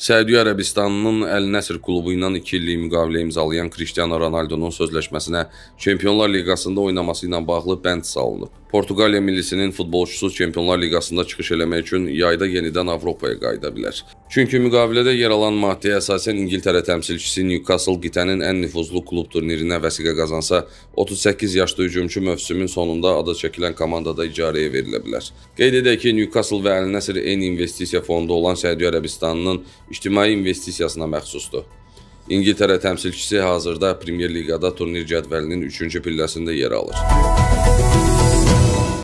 Səudiyyə Ərəbistanının Əl-Nəsir klubu ilə 2 illik müqavilə imzalayan Cristiano Ronaldo-nun sözləşməsinə Çempionlar Liqasında oynaması ilə bağlı bənd salınıb. Portuqaliya millisinin futbolçusu Çempionlar Liqasında çıxış eləmək üçün yayda yenidən Avropaya qayıda bilər. Çünki müqavilədə yer alan maddəyə əsasən İngiltərə təmsilçisi Newcastle qitənin ən nüfuzlu klub turnirinə vəsiqə qazansa, 38 yaşlı hücumçu mövsümün sonunda adı çəkilən komandada icarəyə verilə bilər. Qeyd edək ki, Newcastle və Əl-Nəsir eyni investisiya fondu olan Səudiyyə Ərəbistanının ictimai investisiyasına məxsusdur. İngiltərə təmsilçisi hazırda Premyer Liqada turnir cədvəlinin 3-cü pilləsində yer alır.